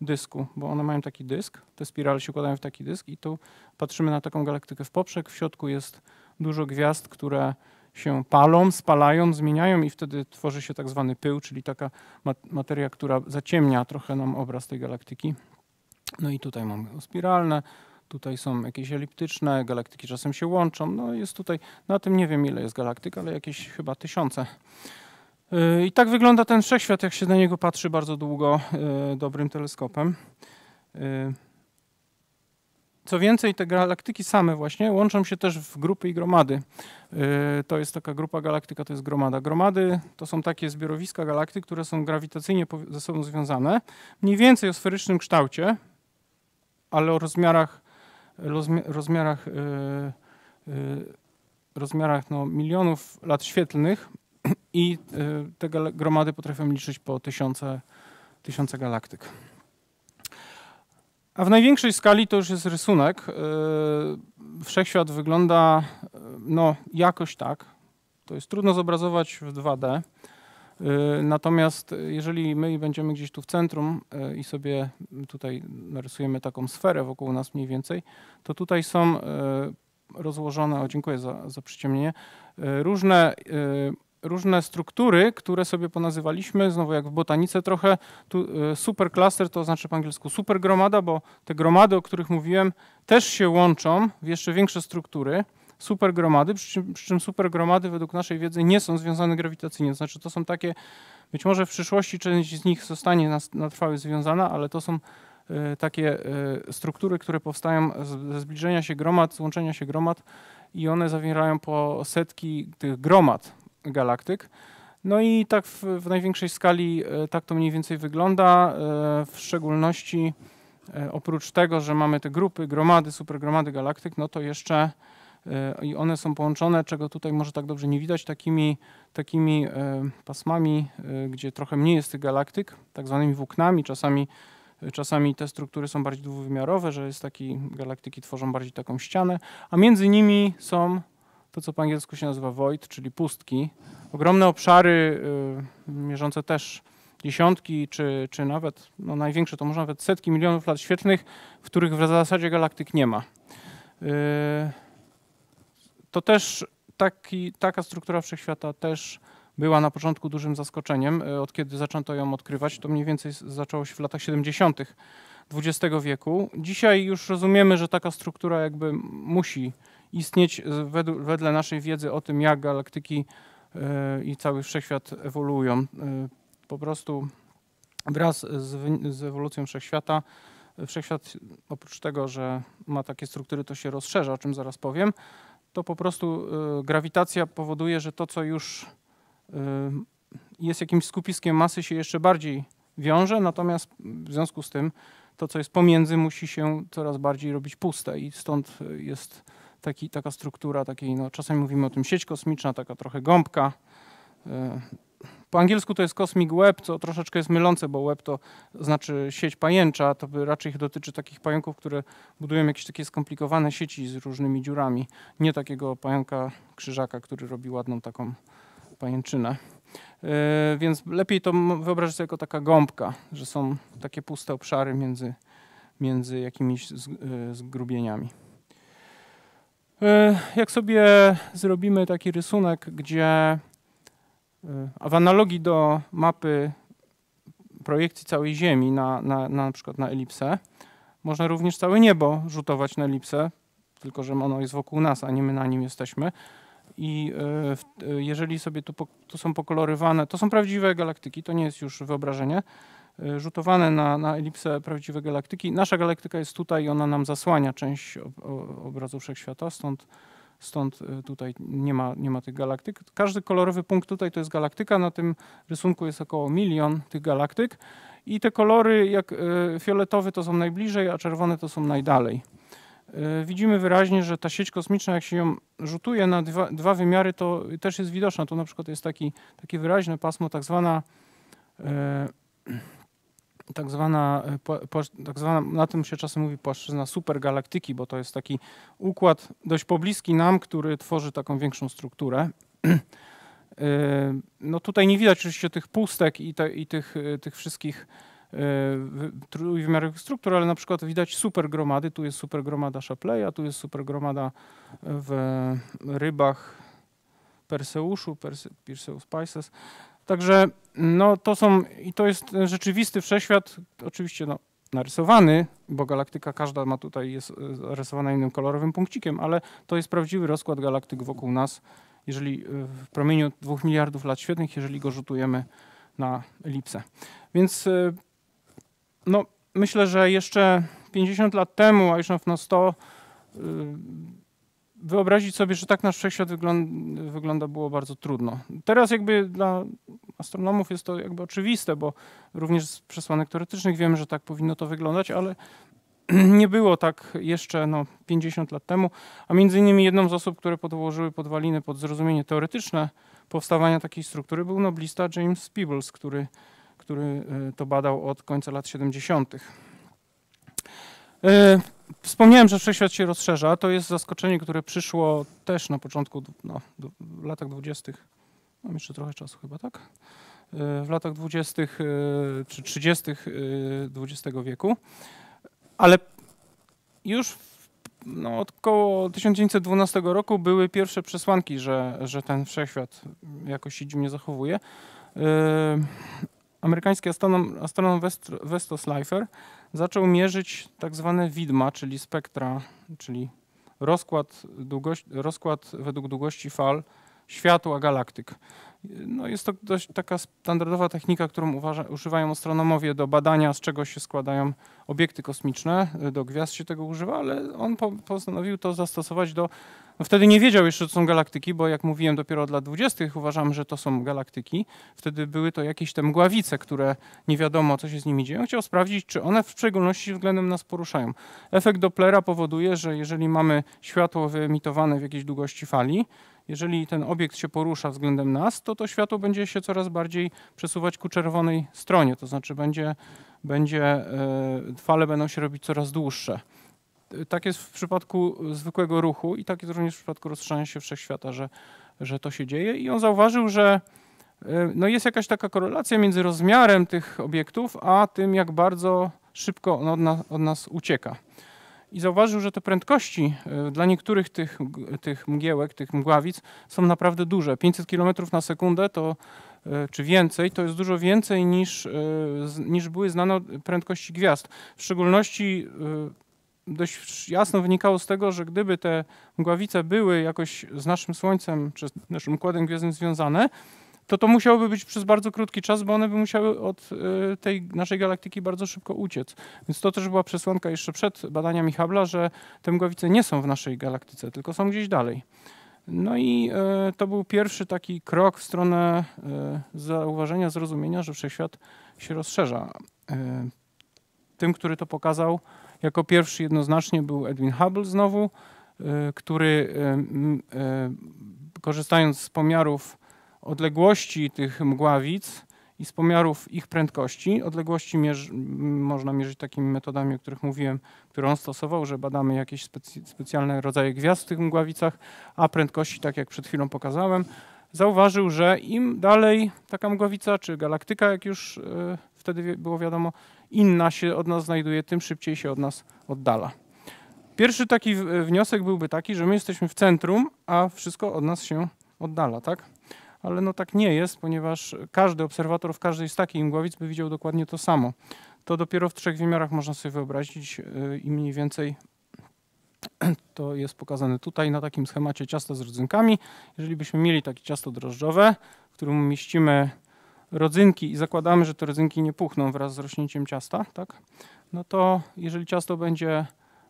A: dysku, bo one mają taki dysk, te spirale się układają w taki dysk i tu patrzymy na taką galaktykę w poprzek, w środku jest dużo gwiazd, które się palą, spalają, zmieniają i wtedy tworzy się tak zwany pył, czyli taka materia, która zaciemnia trochę nam obraz tej galaktyki. No i tutaj mamy spiralne, tutaj są jakieś eliptyczne, galaktyki czasem się łączą. No jest tutaj, na tym nie wiem ile jest galaktyk, ale jakieś chyba tysiące. I tak wygląda ten wszechświat, jak się na niego patrzy bardzo długo e, dobrym teleskopem. E, co więcej, te galaktyki same właśnie łączą się też w grupy i gromady. E, to jest taka grupa galaktyka, to jest gromada. Gromady to są takie zbiorowiska galaktyk, które są grawitacyjnie ze sobą związane, mniej więcej o sferycznym kształcie, ale o rozmiarach, rozmiarach, rozmiarach no, milionów lat świetlnych i y, te gromady potrafią liczyć po tysiące, tysiące galaktyk. A w największej skali to już jest rysunek. Y, wszechświat wygląda y, no, jakoś tak. To jest trudno zobrazować w 2D. Natomiast jeżeli my będziemy gdzieś tu w centrum i sobie tutaj narysujemy taką sferę wokół nas mniej więcej, to tutaj są rozłożone, o dziękuję za, za przyciemnienie, różne różne struktury, które sobie ponazywaliśmy, znowu jak w botanice trochę, tu e, supercluster to znaczy po angielsku supergromada, bo te gromady, o których mówiłem, też się łączą w jeszcze większe struktury supergromady, przy czym, przy czym supergromady według naszej wiedzy nie są związane grawitacyjnie, to znaczy to są takie, być może w przyszłości część z nich zostanie na, na trwałe związana, ale to są e, takie e, struktury, które powstają ze zbliżenia się gromad, złączenia się gromad i one zawierają po setki tych gromad, galaktyk. No i tak w, w największej skali e, tak to mniej więcej wygląda, e, w szczególności e, oprócz tego, że mamy te grupy, gromady, supergromady galaktyk, no to jeszcze i one są połączone, czego tutaj może tak dobrze nie widać, takimi, takimi pasmami, gdzie trochę mniej jest tych galaktyk, tak zwanymi włóknami. Czasami, czasami te struktury są bardziej dwuwymiarowe, że jest taki, galaktyki tworzą bardziej taką ścianę, a między nimi są to, co po angielsku się nazywa void, czyli pustki. Ogromne obszary y, mierzące też dziesiątki, czy, czy nawet no największe, to może nawet setki milionów lat świetlnych, w których w zasadzie galaktyk nie ma. Y, to też taki, taka struktura wszechświata też była na początku dużym zaskoczeniem, y, od kiedy zaczęto ją odkrywać. To mniej więcej zaczęło się w latach 70. XX wieku. Dzisiaj już rozumiemy, że taka struktura jakby musi istnieć wedle naszej wiedzy o tym, jak galaktyki e, i cały wszechświat ewoluują. E, po prostu wraz z, z ewolucją wszechświata, e, wszechświat oprócz tego, że ma takie struktury, to się rozszerza, o czym zaraz powiem, to po prostu grawitacja powoduje, że to, co już jest jakimś skupiskiem masy, się jeszcze bardziej wiąże, natomiast w związku z tym to, co jest pomiędzy, musi się coraz bardziej robić puste i stąd jest taki, taka struktura takiej, no czasami mówimy o tym sieć kosmiczna, taka trochę gąbka. E, po angielsku to jest Cosmic Web, co troszeczkę jest mylące, bo web to znaczy sieć pajęcza, to by raczej dotyczy takich pająków, które budują jakieś takie skomplikowane sieci z różnymi dziurami. Nie takiego pająka krzyżaka, który robi ładną taką pajęczynę. E, więc lepiej to wyobrazić sobie jako taka gąbka, że są takie puste obszary między, między jakimiś e, zgrubieniami. E, jak sobie zrobimy taki rysunek, gdzie e, w analogii do mapy projekcji całej Ziemi na, na, na, przykład na elipsę, można również całe niebo rzutować na elipsę, tylko że ono jest wokół nas, a nie my na nim jesteśmy. I e, jeżeli sobie tu, po, tu są pokolorywane, to są prawdziwe galaktyki, to nie jest już wyobrażenie, E, rzutowane na, na elipsę prawdziwej galaktyki. Nasza galaktyka jest tutaj i ona nam zasłania część obrazu wszechświata, stąd, stąd e, tutaj nie ma, nie ma tych galaktyk. Każdy kolorowy punkt tutaj to jest galaktyka, na tym rysunku jest około milion tych galaktyk i te kolory jak e, fioletowy to są najbliżej, a czerwone to są najdalej. Widzimy wyraźnie, że ta sieć kosmiczna, jak się ją rzutuje na dwa, dwa wymiary, to też jest widoczna. Tu na przykład jest taki, takie wyraźne pasmo, tak zwana e, tak zwana, e, tak zwana, na tym się czasem mówi płaszczyzna supergalaktyki, bo to jest taki układ dość pobliski nam, który tworzy taką większą strukturę. E, no tutaj nie widać oczywiście tych pustek i, te, i tych, e, tych wszystkich trójwymiarowych struktur, ale na przykład widać supergromady. Tu jest supergromada Szapleja, tu jest supergromada w rybach Perseuszu, Perseus Pisces. Także no, to są, i to jest rzeczywisty wszechświat, oczywiście no, narysowany, bo galaktyka każda ma tutaj, jest e, rysowana innym kolorowym punkcikiem, ale to jest prawdziwy rozkład galaktyk wokół nas, jeżeli e, w promieniu 2 miliardów lat świetnych, jeżeli go rzutujemy na elipsę. Więc e, no, myślę, że jeszcze 50 lat temu, a już na 100, wyobrazić sobie, że tak nasz wszechświat wygląda, wygląda było bardzo trudno. Teraz jakby dla astronomów jest to jakby oczywiste, bo również z przesłanek teoretycznych wiemy, że tak powinno to wyglądać, ale nie było tak jeszcze no, 50 lat temu, a między innymi jedną z osób, które podłożyły podwaliny pod zrozumienie teoretyczne powstawania takiej struktury był noblista James Peebles, który, który e, to badał od końca lat 70. Wspomniałem, że wszechświat się rozszerza. To jest zaskoczenie, które przyszło też na początku no, latach dwudziestych. Mam jeszcze trochę czasu chyba, tak? E, w latach dwudziestych e, czy trzydziestych XX e, wieku. Ale już no, od około 1912 roku były pierwsze przesłanki, że, że ten wszechświat jakoś się dziwnie zachowuje. Amerykański astronom, astronom Westo Westos zaczął mierzyć tak zwane widma, czyli spektra, czyli rozkład, długości, rozkład według długości fal światła galaktyk. No jest to dość taka standardowa technika, którą uważa, używają astronomowie do badania, z czego się składają obiekty kosmiczne. Do gwiazd się tego używa, ale on po, postanowił to zastosować do... No wtedy nie wiedział jeszcze, co są galaktyki, bo jak mówiłem, dopiero od lat 20. uważam, że to są galaktyki. Wtedy były to jakieś te mgławice, które nie wiadomo, co się z nimi dzieje. Chciał sprawdzić, czy one w szczególności względem nas poruszają. Efekt Dopplera powoduje, że jeżeli mamy światło wyemitowane w jakiejś długości fali, jeżeli ten obiekt się porusza względem nas, to to światło będzie się coraz bardziej przesuwać ku czerwonej stronie, to znaczy będzie, będzie e, fale będą się robić coraz dłuższe. Tak jest w przypadku zwykłego ruchu i tak jest również w przypadku rozszerzania się wszechświata, że, że to się dzieje. I on zauważył, że e, no jest jakaś taka korelacja między rozmiarem tych obiektów, a tym, jak bardzo szybko on od nas, od nas ucieka i zauważył, że te prędkości e, dla niektórych tych, tych mgiełek, tych mgławic są naprawdę duże. 500 km na sekundę to e, czy więcej, to jest dużo więcej niż, e, niż były znane prędkości gwiazd. W szczególności dość jasno wynikało z tego, że gdyby te mgławice były jakoś z naszym Słońcem czy z naszym układem gwiezdnym związane, to to musiałoby być przez bardzo krótki czas, bo one by musiały od y, tej naszej galaktyki bardzo szybko uciec. Więc to też była przesłanka jeszcze przed badaniami Hubble'a, że te mgławice nie są w naszej galaktyce, tylko są gdzieś dalej. No i y, to był pierwszy taki krok w stronę y, zauważenia, zrozumienia, że wszechświat się rozszerza. Tym, który to pokazał jako pierwszy jednoznacznie był Edwin Hubble znowu, który korzystając z pomiarów odległości tych mgławic i z pomiarów ich prędkości. Odległości można mierzyć takimi metodami, o których mówiłem, które on stosował, że badamy jakieś specjalne rodzaje gwiazd w tych mgławicach, a prędkości, tak jak przed chwilą pokazałem, zauważył, że im dalej taka mgławica czy galaktyka, jak już e, wtedy było wiadomo, inna się od nas znajduje, tym szybciej się od nas oddala. Pierwszy taki wniosek byłby taki, że my jesteśmy w centrum, a wszystko od nas się oddala, tak? ale no tak nie jest, ponieważ każdy obserwator w każdej z takich mgławic by widział dokładnie to samo. To dopiero w trzech wymiarach można sobie wyobrazić y, i mniej więcej to jest pokazane tutaj na takim schemacie ciasta z rodzynkami. Jeżeli byśmy mieli takie ciasto drożdżowe, w którym umieścimy rodzynki i zakładamy, że te rodzynki nie puchną wraz z rośnięciem ciasta, tak? no to jeżeli ciasto będzie,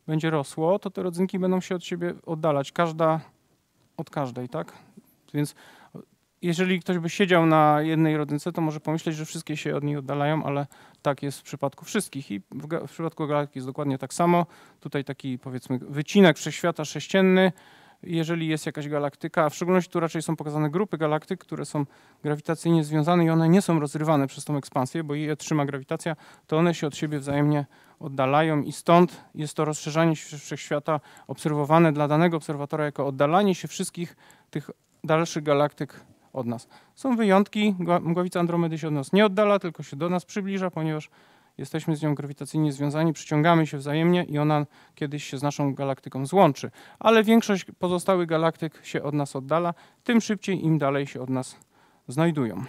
A: będzie rosło, to te rodzynki będą się od siebie oddalać, każda od każdej, tak? Więc jeżeli ktoś by siedział na jednej rodynce, to może pomyśleć, że wszystkie się od niej oddalają, ale tak jest w przypadku wszystkich. I w, w przypadku galaktyki jest dokładnie tak samo. Tutaj taki powiedzmy wycinek wszechświata sześcienny. Jeżeli jest jakaś galaktyka, a w szczególności tu raczej są pokazane grupy galaktyk, które są grawitacyjnie związane i one nie są rozrywane przez tą ekspansję, bo je trzyma grawitacja, to one się od siebie wzajemnie oddalają i stąd jest to rozszerzanie się wszechświata obserwowane dla danego obserwatora jako oddalanie się wszystkich tych dalszych galaktyk od nas. Są wyjątki, mgławica Andromedy się od nas nie oddala, tylko się do nas przybliża, ponieważ jesteśmy z nią grawitacyjnie związani, przyciągamy się wzajemnie i ona kiedyś się z naszą galaktyką złączy. Ale większość pozostałych galaktyk się od nas oddala, tym szybciej im dalej się od nas znajdują.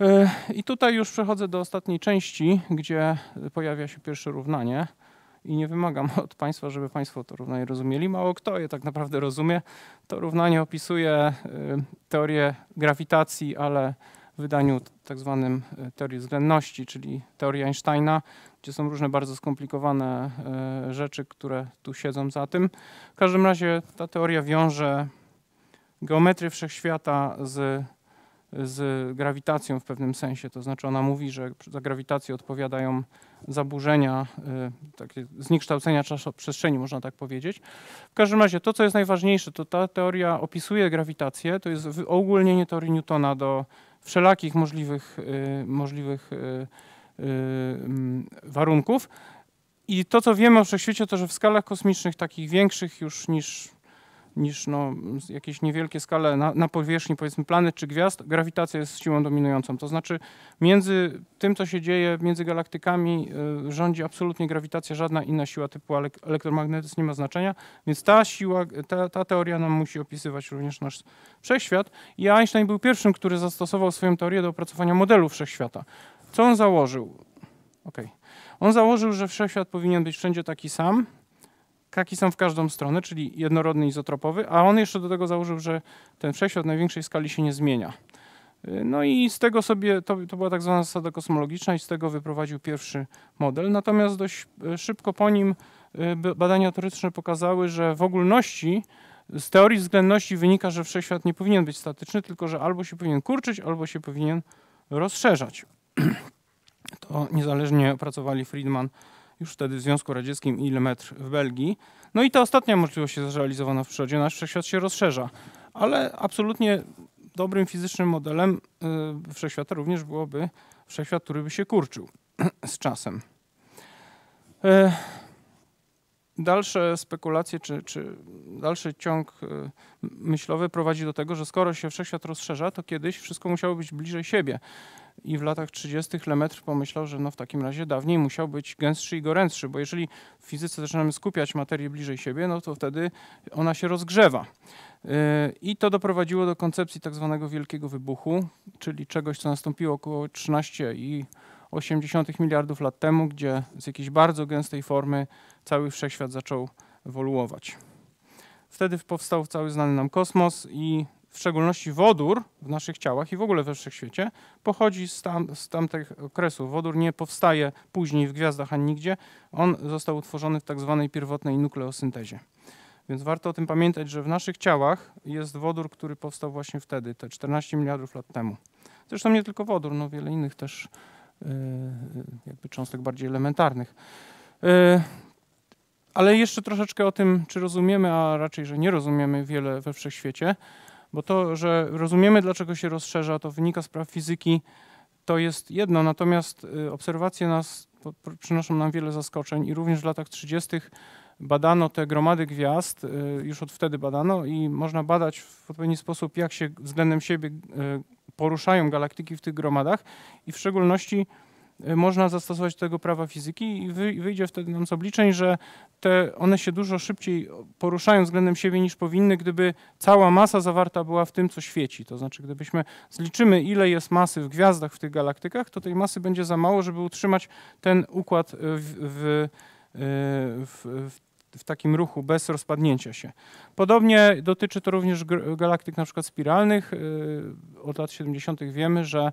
A: E, I tutaj już przechodzę do ostatniej części, gdzie pojawia się pierwsze równanie i nie wymagam od Państwa, żeby Państwo to równanie rozumieli. Mało kto je tak naprawdę rozumie. To równanie opisuje y, teorię grawitacji, ale w wydaniu tak zwanym y, teorii względności, czyli teorii Einsteina, gdzie są różne bardzo skomplikowane y, rzeczy, które tu siedzą za tym. W każdym razie ta teoria wiąże geometrię wszechświata z z grawitacją w pewnym sensie. To znaczy ona mówi, że za grawitację odpowiadają zaburzenia, y, takie zniekształcenia przestrzeni, można tak powiedzieć. W każdym razie to, co jest najważniejsze, to ta teoria opisuje grawitację, to jest ogólnienie teorii Newtona do wszelakich możliwych, y, możliwych y, mm, warunków. I to, co wiemy o wszechświecie, to że w skalach kosmicznych, takich większych już niż niż no, jakieś niewielkie skale na, na, powierzchni powiedzmy planet czy gwiazd, grawitacja jest siłą dominującą. To znaczy między tym, co się dzieje między galaktykami y, rządzi absolutnie grawitacja, żadna inna siła typu elektromagnetyzm nie ma znaczenia, więc ta siła, ta, ta teoria nam musi opisywać również nasz wszechświat. I Einstein był pierwszym, który zastosował swoją teorię do opracowania modelu wszechświata. Co on założył? Okay. On założył, że wszechświat powinien być wszędzie taki sam, Kraki są w każdą stronę, czyli jednorodny, izotropowy, a on jeszcze do tego założył, że ten wszechświat w największej skali się nie zmienia. Y, no i z tego sobie, to, to była tak zwana zasada kosmologiczna i z tego wyprowadził pierwszy model. Natomiast dość y, szybko po nim y, badania teoretyczne pokazały, że w ogólności z teorii względności wynika, że wszechświat nie powinien być statyczny, tylko że albo się powinien kurczyć, albo się powinien rozszerzać. To niezależnie opracowali Friedman już wtedy w Związku Radzieckim i Ilmetr w Belgii. No i ta ostatnia możliwość jest zrealizowana w przyrodzie, nasz wszechświat się rozszerza. Ale absolutnie dobrym fizycznym modelem yy, wszechświata również byłoby wszechświat, który by się kurczył z czasem. Yy, dalsze spekulacje czy, czy dalszy ciąg y, myślowy prowadzi do tego, że skoro się wszechświat rozszerza, to kiedyś wszystko musiało być bliżej siebie i w latach 30. Lemetr pomyślał, że no w takim razie dawniej musiał być gęstszy i gorętszy, bo jeżeli w fizyce zaczynamy skupiać materię bliżej siebie, no to wtedy ona się rozgrzewa. Y, I to doprowadziło do koncepcji tak zwanego wielkiego wybuchu, czyli czegoś, co nastąpiło około 13 i 80 miliardów lat temu, gdzie z jakiejś bardzo gęstej formy cały wszechświat zaczął ewoluować. Wtedy powstał cały znany nam kosmos i w szczególności wodór w naszych ciałach i w ogóle we wszechświecie, pochodzi z, tam, z tamtych okresów. Wodór nie powstaje później w gwiazdach ani nigdzie. On został utworzony w tak zwanej pierwotnej nukleosyntezie. Więc warto o tym pamiętać, że w naszych ciałach jest wodór, który powstał właśnie wtedy, te 14 miliardów lat temu. Zresztą nie tylko wodór, no wiele innych też e, jakby cząstek bardziej elementarnych. E, ale jeszcze troszeczkę o tym, czy rozumiemy, a raczej, że nie rozumiemy wiele we wszechświecie. Bo to, że rozumiemy, dlaczego się rozszerza, to wynika z praw fizyki, to jest jedno, natomiast y, obserwacje nas przynoszą nam wiele zaskoczeń i również w latach 30. badano te gromady gwiazd, y, już od wtedy badano i można badać w odpowiedni sposób, jak się względem siebie y, poruszają galaktyki w tych gromadach i w szczególności Y, można zastosować do tego prawa fizyki i wyjdzie wtedy nam z obliczeń, że te, one się dużo szybciej poruszają względem siebie niż powinny, gdyby cała masa zawarta była w tym, co świeci. To znaczy, gdybyśmy zliczymy, ile jest masy w gwiazdach, w tych galaktykach, to tej masy będzie za mało, żeby utrzymać ten układ y, w, w, y, w, w w takim ruchu bez rozpadnięcia się. Podobnie dotyczy to również galaktyk na przykład spiralnych. Od lat 70. wiemy, że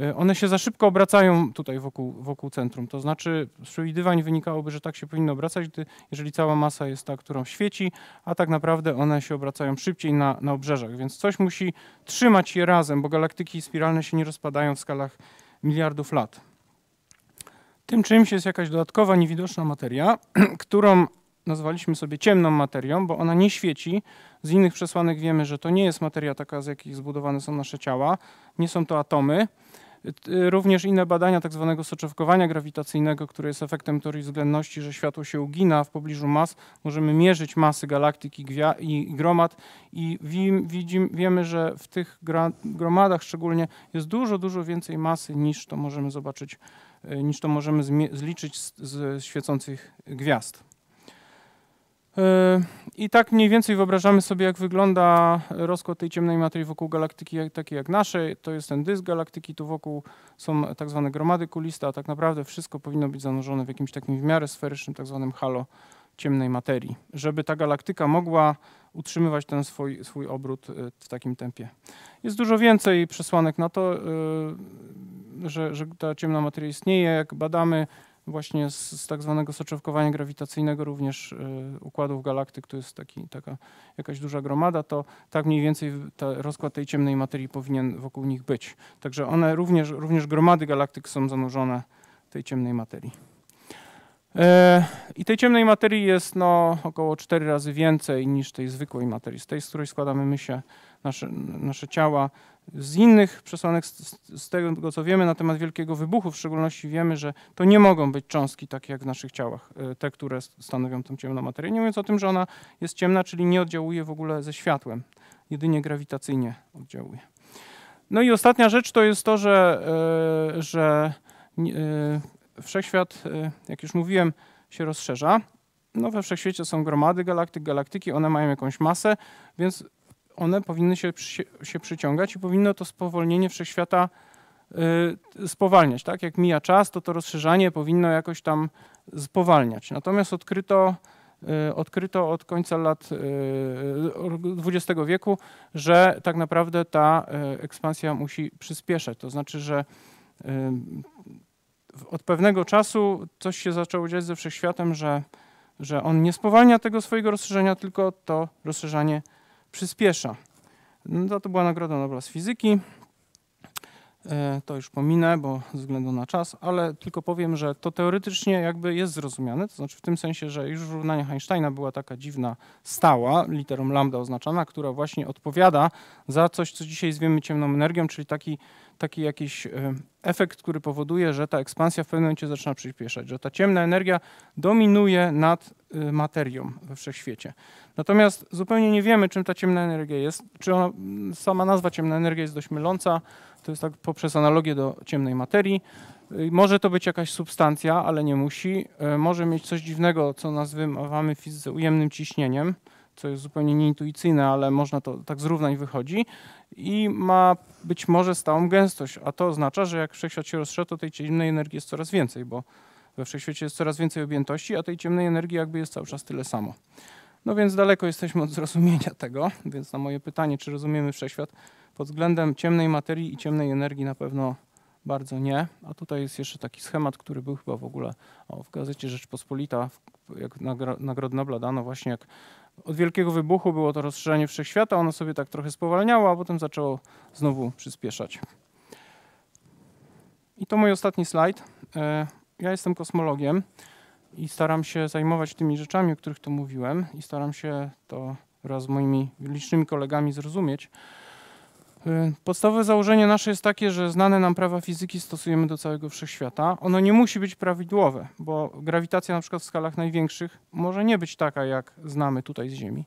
A: E, one się za szybko obracają tutaj wokół, wokół centrum. To znaczy z przewidywań wynikałoby, że tak się powinno obracać, gdy, jeżeli cała masa jest ta, którą świeci, a tak naprawdę one się obracają szybciej na, na obrzeżach, więc coś musi trzymać je razem, bo galaktyki spiralne się nie rozpadają w skalach miliardów lat. Tym czymś jest jakaś dodatkowa, niewidoczna materia, którą nazwaliśmy sobie ciemną materią, bo ona nie świeci. Z innych przesłanek wiemy, że to nie jest materia taka, z jakich zbudowane są nasze ciała, nie są to atomy. Y, również inne badania tak zwanego soczewkowania grawitacyjnego, które jest efektem teorii względności, że światło się ugina w pobliżu mas. Możemy mierzyć masy galaktyk i, i gromad i widzimy, wiemy, że w tych gromadach szczególnie jest dużo, dużo więcej masy niż to możemy zobaczyć, y, niż to możemy zliczyć z, z świecących gwiazd. Yy, I tak mniej więcej wyobrażamy sobie, jak wygląda rozkład tej ciemnej materii wokół galaktyki takiej jak naszej. To jest ten dysk galaktyki, tu wokół są tak zwane gromady kuliste, a tak naprawdę wszystko powinno być zanurzone w jakimś takim w miarę sferycznym tak zwanym halo ciemnej materii, żeby ta galaktyka mogła utrzymywać ten swój, swój obrót y, w takim tempie. Jest dużo więcej przesłanek na to, y, że, że ta ciemna materia istnieje. Jak badamy właśnie z, z tak zwanego soczewkowania grawitacyjnego również y, układów galaktyk, to jest taki, taka jakaś duża gromada, to tak mniej więcej ta, rozkład tej ciemnej materii powinien wokół nich być. Także one również, również gromady galaktyk są zanurzone tej ciemnej materii. E, I tej ciemnej materii jest no, około 4 razy więcej niż tej zwykłej materii, z tej, z której składamy my się, nasze, nasze ciała. Z innych przesłanek, z, z tego co wiemy na temat wielkiego wybuchu, w szczególności wiemy, że to nie mogą być cząstki takie jak w naszych ciałach, e, te, które stanowią tą ciemną materię. Nie mówiąc o tym, że ona jest ciemna, czyli nie oddziałuje w ogóle ze światłem, jedynie grawitacyjnie oddziałuje. No i ostatnia rzecz to jest to, że, e, że e, wszechświat, jak już mówiłem, się rozszerza. No we wszechświecie są gromady galaktyk, galaktyki, one mają jakąś masę, więc one powinny się, przy, się przyciągać i powinno to spowolnienie wszechświata y, spowalniać. Tak? Jak mija czas, to to rozszerzanie powinno jakoś tam spowalniać. Natomiast odkryto, y, odkryto od końca lat XX y, wieku, że tak naprawdę ta ekspansja musi przyspieszać. To znaczy, że od pewnego czasu coś się zaczęło dziać ze wszechświatem, że, że on nie spowalnia tego swojego rozszerzenia, tylko to rozszerzanie przyspiesza. No, to była nagroda Nobla z fizyki. E, to już pominę, bo ze względu na czas, ale tylko powiem, że to teoretycznie jakby jest zrozumiane, to znaczy w tym sensie, że już równanie Einsteina była taka dziwna stała, literą lambda oznaczana, która właśnie odpowiada za coś, co dzisiaj zwiemy ciemną energią, czyli taki, taki jakiś e, efekt, który powoduje, że ta ekspansja w pewnym momencie zaczyna przyspieszać, że ta ciemna energia dominuje nad e, materią we wszechświecie. Natomiast zupełnie nie wiemy, czym ta ciemna energia jest, czy ona, sama nazwa ciemna energia jest dość myląca, to jest tak poprzez analogię do ciemnej materii. Y, może to być jakaś substancja, ale nie musi. Y, może mieć coś dziwnego, co nazywamy w fizyce ujemnym ciśnieniem, co jest zupełnie nieintuicyjne, ale można to tak zrównać wychodzi. I ma być może stałą gęstość, a to oznacza, że jak wszechświat się rozszerza, to tej ciemnej energii jest coraz więcej, bo we wszechświecie jest coraz więcej objętości, a tej ciemnej energii jakby jest cały czas tyle samo. No więc daleko jesteśmy od zrozumienia tego, więc na moje pytanie, czy rozumiemy wszechświat, pod względem ciemnej materii i ciemnej energii na pewno bardzo nie. A tutaj jest jeszcze taki schemat, który był chyba w ogóle o, w gazecie Rzeczpospolita, jak nagra, Nobla Bladano, właśnie jak od wielkiego wybuchu było to rozszerzenie wszechświata, ono sobie tak trochę spowalniało, a potem zaczęło znowu przyspieszać. I to mój ostatni slajd. E, ja jestem kosmologiem i staram się zajmować tymi rzeczami, o których tu mówiłem, i staram się to wraz z moimi licznymi kolegami zrozumieć. Y, podstawowe założenie nasze jest takie, że znane nam prawa fizyki stosujemy do całego wszechświata. Ono nie musi być prawidłowe, bo grawitacja na przykład w skalach największych może nie być taka, jak znamy tutaj z Ziemi.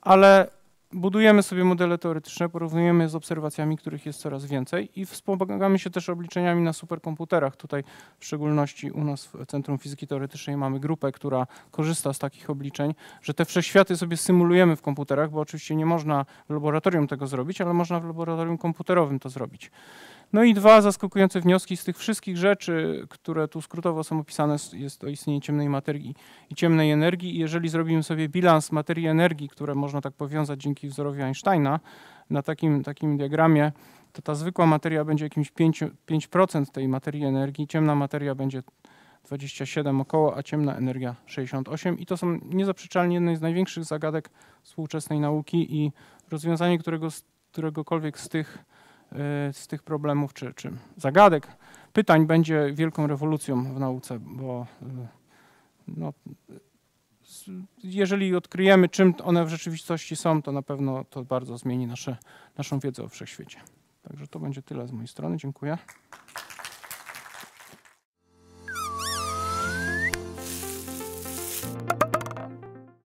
A: Ale budujemy sobie modele teoretyczne, porównujemy z obserwacjami, których jest coraz więcej i wspomagamy się też obliczeniami na superkomputerach. Tutaj w szczególności u nas w Centrum Fizyki Teoretycznej mamy grupę, która korzysta z takich obliczeń, że te wszechświaty sobie symulujemy w komputerach, bo oczywiście nie można w laboratorium tego zrobić, ale można w laboratorium komputerowym to zrobić. No i dwa zaskakujące wnioski z tych wszystkich rzeczy, które tu skrótowo są opisane, jest o istnieniu ciemnej materii i ciemnej energii. I jeżeli zrobimy sobie bilans materii i energii, które można tak powiązać dzięki wzorowi Einsteina na takim, takim diagramie, to ta zwykła materia będzie jakimś 5%, 5% tej materii energii, ciemna materia będzie 27 około, a ciemna energia 68. I to są niezaprzeczalnie jedne z największych zagadek współczesnej nauki i rozwiązanie którego, któregokolwiek z tych Y, z tych problemów czy, czy zagadek, pytań będzie wielką rewolucją w nauce, bo y, no, jeżeli odkryjemy, czym one w rzeczywistości są, to na pewno to bardzo zmieni nasze, naszą wiedzę o wszechświecie. Także to będzie tyle z mojej strony. Dziękuję.